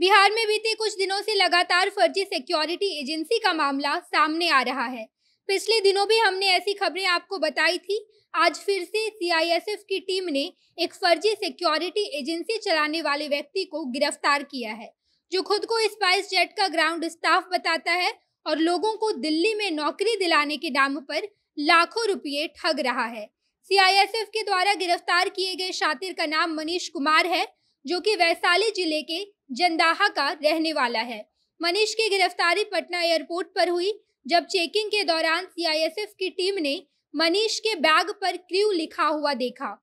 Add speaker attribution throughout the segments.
Speaker 1: बिहार में बीते कुछ दिनों से लगातार फर्जी सिक्योरिटी एजेंसी का मामला सामने आ रहा है पिछले दिनों भी हमने ऐसी खबरें आपको बताई थी आज फिर से सीआईएसएफ की टीम ने एक फर्जी सिक्योरिटी एजेंसी चलाने वाले व्यक्ति को गिरफ्तार किया है जो खुद को स्पाइस जेट का ग्राउंड स्टाफ बताता है और लोगों को दिल्ली में नौकरी दिलाने के नाम पर लाखों रुपये ठग रहा है सीआईएसएफ के द्वारा गिरफ्तार किए गए शातिर का नाम मनीष कुमार है जो कि वैशाली जिले के जंदाहा का रहने वाला है मनीष की गिरफ्तारी पटना एयरपोर्ट पर हुई जब चेकिंग के दौरान सीआईएसएफ की टीम ने मनीष के बैग पर क्रू लिखा हुआ देखा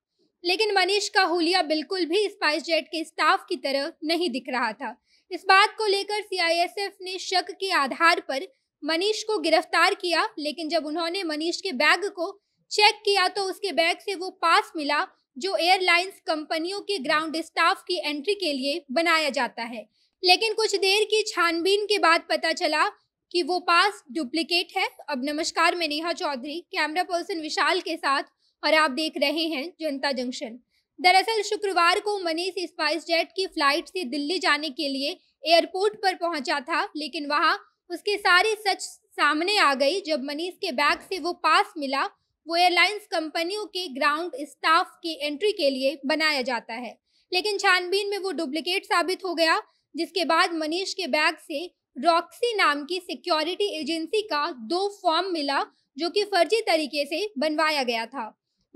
Speaker 1: लेकिन मनीष का हुलिया बिल्कुल भी स्पाइस जेट के स्टाफ की तरह नहीं दिख रहा था इस बात को लेकर सीआईएसएफ ने शक के आधार पर मनीष को गिरफ्तार किया लेकिन जब उन्होंने मनीष के बैग को चेक किया तो उसके बैग से वो पास मिला जो एयरलाइंस कंपनियों के ग्राउंड स्टाफ की एंट्री के लिए बनाया जाता है लेकिन कुछ देर की छानबीन के बाद पता चला कि वो पास डुप्लीकेट है अब नमस्कार मैं नेहा चौधरी कैमरा पर्सन विशाल के साथ और आप देख रहे हैं जनता जंक्शन दरअसल शुक्रवार को मनीष स्पाइस जेट की फ्लाइट से दिल्ली जाने के लिए एयरपोर्ट पर पहुंचा था लेकिन वहां उसके सारे सच सामने आ गई जब मनीष के बैग से वो पास मिला वो एयरलाइंस कंपनियों के ग्राउंड स्टाफ की एंट्री के लिए बनाया जाता है लेकिन छानबीन में वो डुप्लीकेट साबित हो गया जिसके बाद मनीष के बैग से रॉक्सी नाम की सिक्योरिटी एजेंसी का दो फॉर्म मिला जो कि फर्जी तरीके से बनवाया गया था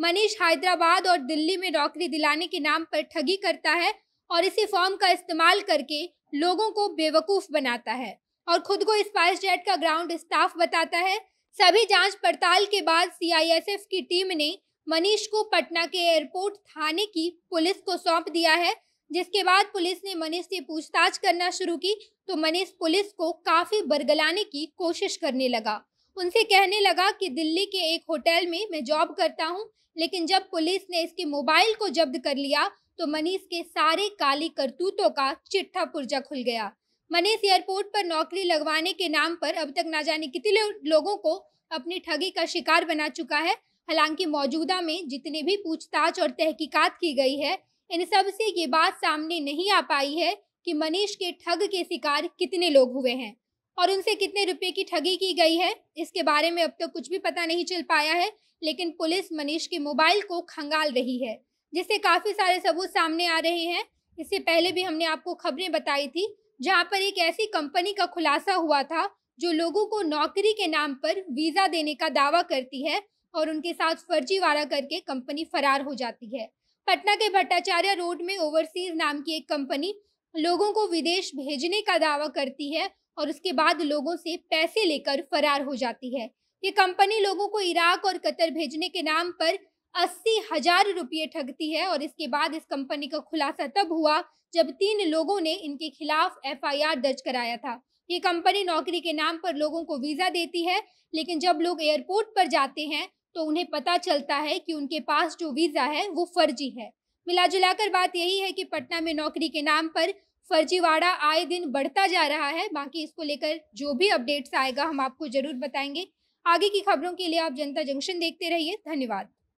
Speaker 1: मनीष हैदराबाद और दिल्ली में नौकरी दिलाने के नाम पर ठगी करता है और इसी फॉर्म का इस्तेमाल करके लोगों को बेवकूफ़ बनाता है और खुद को स्पाइस जेट का ग्राउंड स्टाफ बताता है सभी जांच पड़ताल के बाद सीआईएसएफ की टीम ने मनीष को पटना के एयरपोर्ट थाने की पुलिस को सौंप दिया है जिसके बाद पुलिस ने मनीष से पूछताछ करना शुरू की तो मनीष पुलिस को काफी बरगलाने की कोशिश करने लगा उनसे कहने लगा कि दिल्ली के एक होटल में मैं जॉब करता हूं, लेकिन जब पुलिस ने इसके मोबाइल को जब्त कर लिया तो मनीष के सारे काली करतूतों का चिट्ठा पुर्जा खुल गया मनीष एयरपोर्ट पर नौकरी लगवाने के नाम पर अब तक ना जाने कितने लोगों को अपनी ठगी का शिकार बना चुका है हालांकि मौजूदा में जितने भी पूछताछ और तहकीकात की गई है इन सब से ये बात सामने नहीं आ पाई है कि मनीष के ठग के शिकार कितने लोग हुए हैं और उनसे कितने रुपए की ठगी की गई है इसके बारे में अब तक तो कुछ भी पता नहीं चल पाया है लेकिन पुलिस मनीष के मोबाइल को खंगाल रही है जिससे काफ़ी सारे सबूत सामने आ रहे हैं इससे पहले भी हमने आपको खबरें बताई थी जहां पर एक ऐसी कंपनी का खुलासा हुआ था जो लोगों को नौकरी के नाम पर वीजा देने का दावा करती है और उनके साथ फर्जीवाड़ा करके कंपनी फरार हो जाती है पटना के भट्टाचार्य रोड में ओवरसीज नाम की एक कंपनी लोगों को विदेश भेजने का दावा करती है और उसके बाद लोगों से पैसे लेकर फरार हो जाती है ये कंपनी लोगों को इराक और कतर भेजने के नाम पर अस्सी हजार रुपये ठगती है और इसके बाद इस कंपनी का खुलासा तब हुआ जब तीन लोगों ने इनके खिलाफ एफआईआर दर्ज कराया था ये कंपनी नौकरी के नाम पर लोगों को वीज़ा देती है लेकिन जब लोग एयरपोर्ट पर जाते हैं तो उन्हें पता चलता है कि उनके पास जो वीज़ा है वो फर्जी है मिला कर बात यही है कि पटना में नौकरी के नाम पर फर्जीवाड़ा आए दिन बढ़ता जा रहा है बाकी इसको लेकर जो भी अपडेट्स आएगा हम आपको जरूर बताएंगे आगे की खबरों के लिए आप जनता जंक्शन देखते रहिए धन्यवाद